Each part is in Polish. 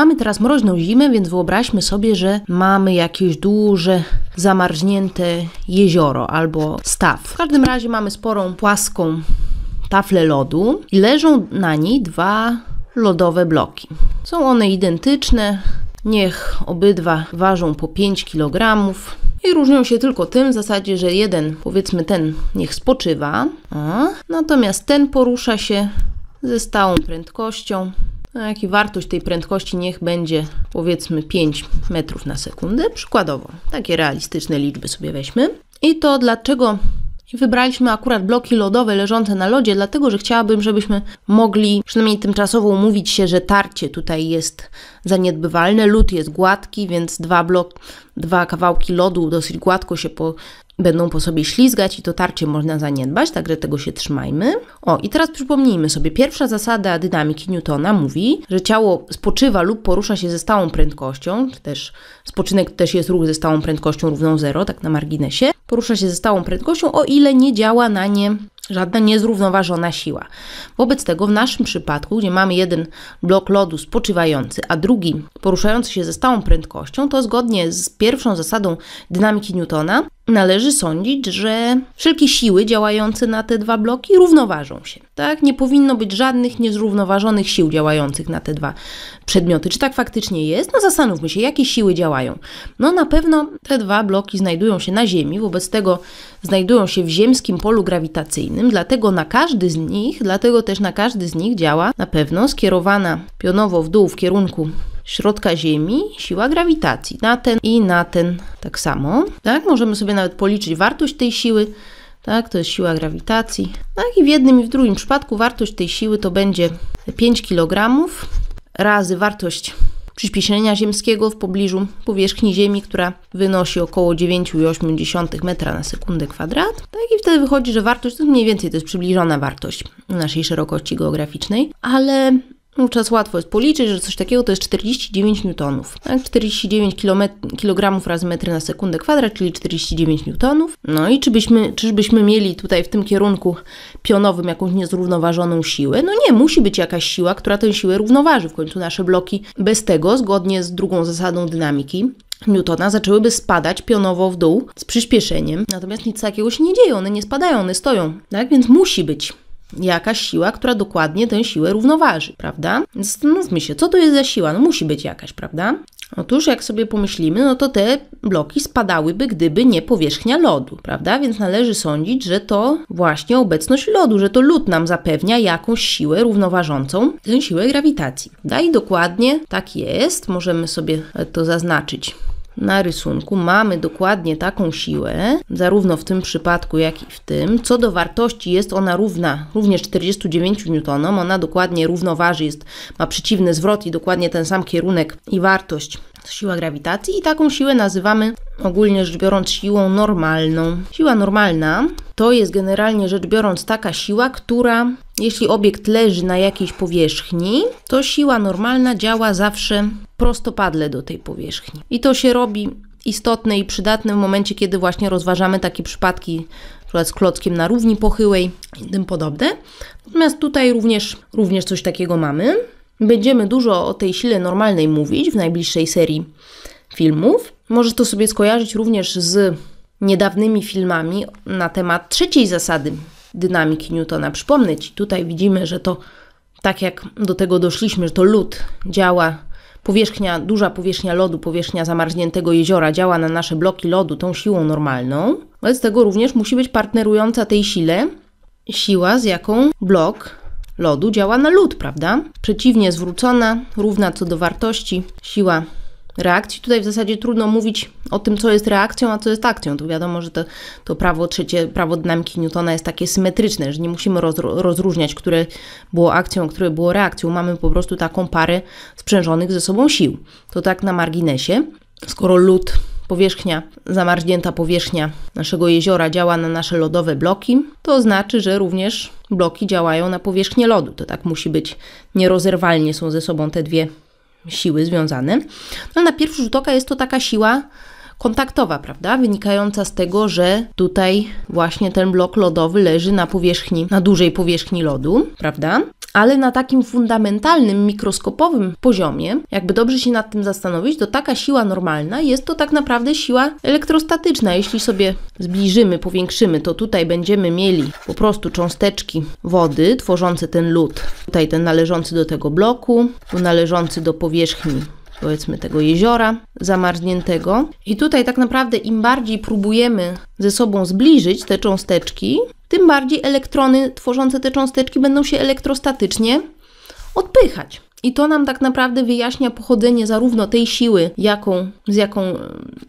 Mamy teraz mroźną zimę, więc wyobraźmy sobie, że mamy jakieś duże, zamarznięte jezioro albo staw. W każdym razie mamy sporą, płaską taflę lodu i leżą na niej dwa lodowe bloki. Są one identyczne, niech obydwa ważą po 5 kg. I różnią się tylko tym w zasadzie, że jeden, powiedzmy ten, niech spoczywa, a, natomiast ten porusza się ze stałą prędkością a no, jak i wartość tej prędkości niech będzie powiedzmy 5 metrów na sekundę, przykładowo. Takie realistyczne liczby sobie weźmy. I to dlaczego wybraliśmy akurat bloki lodowe leżące na lodzie, dlatego że chciałabym, żebyśmy mogli przynajmniej tymczasowo umówić się, że tarcie tutaj jest zaniedbywalne, lód jest gładki, więc dwa, blok, dwa kawałki lodu dosyć gładko się po, będą po sobie ślizgać i to tarcie można zaniedbać, także tego się trzymajmy. O, i teraz przypomnijmy sobie, pierwsza zasada dynamiki Newtona mówi, że ciało spoczywa lub porusza się ze stałą prędkością, czy też spoczynek też jest ruch ze stałą prędkością równą 0, tak na marginesie, porusza się ze stałą prędkością, o ile nie działa na nie żadna niezrównoważona siła. Wobec tego w naszym przypadku, gdzie mamy jeden blok lodu spoczywający, a drugi poruszający się ze stałą prędkością, to zgodnie z pierwszą zasadą dynamiki Newtona Należy sądzić, że wszelkie siły działające na te dwa bloki równoważą się. Tak? Nie powinno być żadnych niezrównoważonych sił działających na te dwa przedmioty. Czy tak faktycznie jest? No zastanówmy się, jakie siły działają. No na pewno te dwa bloki znajdują się na Ziemi, wobec tego znajdują się w ziemskim polu grawitacyjnym, dlatego na każdy z nich, dlatego też na każdy z nich działa na pewno skierowana pionowo w dół w kierunku środka Ziemi siła grawitacji. Na ten i na ten tak samo. Tak? Możemy sobie nawet policzyć wartość tej siły. Tak, to jest siła grawitacji. Tak, i w jednym i w drugim przypadku wartość tej siły to będzie 5 kg razy wartość przyspieszenia ziemskiego w pobliżu powierzchni Ziemi, która wynosi około 9,8 metra na sekundę kwadrat. Tak i wtedy wychodzi, że wartość to mniej więcej to jest przybliżona wartość naszej szerokości geograficznej, ale no, czas łatwo jest policzyć, że coś takiego to jest 49 newtonów. Tak? 49 kg razy metry na sekundę kwadrat, czyli 49 newtonów. No i czy byśmy, czyżbyśmy mieli tutaj w tym kierunku pionowym jakąś niezrównoważoną siłę? No nie, musi być jakaś siła, która tę siłę równoważy. W końcu nasze bloki bez tego, zgodnie z drugą zasadą dynamiki, Newtona zaczęłyby spadać pionowo w dół z przyspieszeniem, natomiast nic takiego się nie dzieje, one nie spadają, one stoją, tak? Więc musi być jakaś siła, która dokładnie tę siłę równoważy, prawda? Zastanówmy się, co to jest za siła? No musi być jakaś, prawda? Otóż jak sobie pomyślimy, no to te bloki spadałyby, gdyby nie powierzchnia lodu, prawda? Więc należy sądzić, że to właśnie obecność lodu, że to lód nam zapewnia jakąś siłę równoważącą tę siłę grawitacji. Prawda? I dokładnie tak jest, możemy sobie to zaznaczyć na rysunku mamy dokładnie taką siłę, zarówno w tym przypadku, jak i w tym. Co do wartości jest ona równa również 49 N, ona dokładnie równoważy, jest, ma przeciwny zwrot i dokładnie ten sam kierunek i wartość siła grawitacji i taką siłę nazywamy ogólnie rzecz biorąc siłą normalną. Siła normalna to jest generalnie rzecz biorąc taka siła, która jeśli obiekt leży na jakiejś powierzchni, to siła normalna działa zawsze prostopadle do tej powierzchni. I to się robi istotne i przydatne w momencie, kiedy właśnie rozważamy takie przypadki, np. z klockiem na równi pochyłej i tym podobne. Natomiast tutaj również, również coś takiego mamy. Będziemy dużo o tej sile normalnej mówić w najbliższej serii filmów. Może to sobie skojarzyć również z niedawnymi filmami na temat trzeciej zasady dynamiki Newtona. Przypomnę Ci, tutaj widzimy, że to tak jak do tego doszliśmy, że to lód działa, powierzchnia, duża powierzchnia lodu, powierzchnia zamarzniętego jeziora działa na nasze bloki lodu tą siłą normalną, ale z tego również musi być partnerująca tej sile siła, z jaką blok lodu działa na lód, prawda? Przeciwnie zwrócona, równa co do wartości, siła reakcji. Tutaj w zasadzie trudno mówić o tym, co jest reakcją, a co jest akcją. To wiadomo, że to, to prawo trzecie, prawo dynamiki Newtona jest takie symetryczne, że nie musimy rozróżniać, które było akcją, które było reakcją. Mamy po prostu taką parę sprzężonych ze sobą sił. To tak na marginesie. Skoro lód powierzchnia, zamarznięta powierzchnia naszego jeziora działa na nasze lodowe bloki, to znaczy, że również bloki działają na powierzchnię lodu. To tak musi być. Nierozerwalnie są ze sobą te dwie siły związane. No, na pierwszy rzut oka jest to taka siła kontaktowa, prawda? Wynikająca z tego, że tutaj właśnie ten blok lodowy leży na powierzchni, na dużej powierzchni lodu, prawda? Ale na takim fundamentalnym, mikroskopowym poziomie, jakby dobrze się nad tym zastanowić, to taka siła normalna jest to tak naprawdę siła elektrostatyczna. Jeśli sobie zbliżymy, powiększymy, to tutaj będziemy mieli po prostu cząsteczki wody tworzące ten lód. Tutaj ten należący do tego bloku, tu należący do powierzchni powiedzmy tego jeziora zamarzniętego. I tutaj tak naprawdę im bardziej próbujemy ze sobą zbliżyć te cząsteczki, tym bardziej elektrony tworzące te cząsteczki będą się elektrostatycznie odpychać. I to nam tak naprawdę wyjaśnia pochodzenie zarówno tej siły, jaką, z jaką e,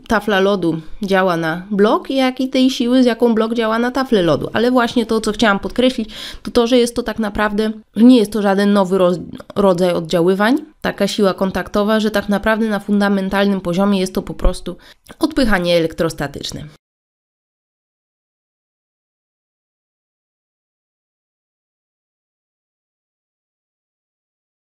tafla lodu działa na blok, jak i tej siły, z jaką blok działa na taflę lodu. Ale właśnie to, co chciałam podkreślić, to to, że jest to tak naprawdę, nie jest to żaden nowy roz, rodzaj oddziaływań, taka siła kontaktowa, że tak naprawdę na fundamentalnym poziomie jest to po prostu odpychanie elektrostatyczne.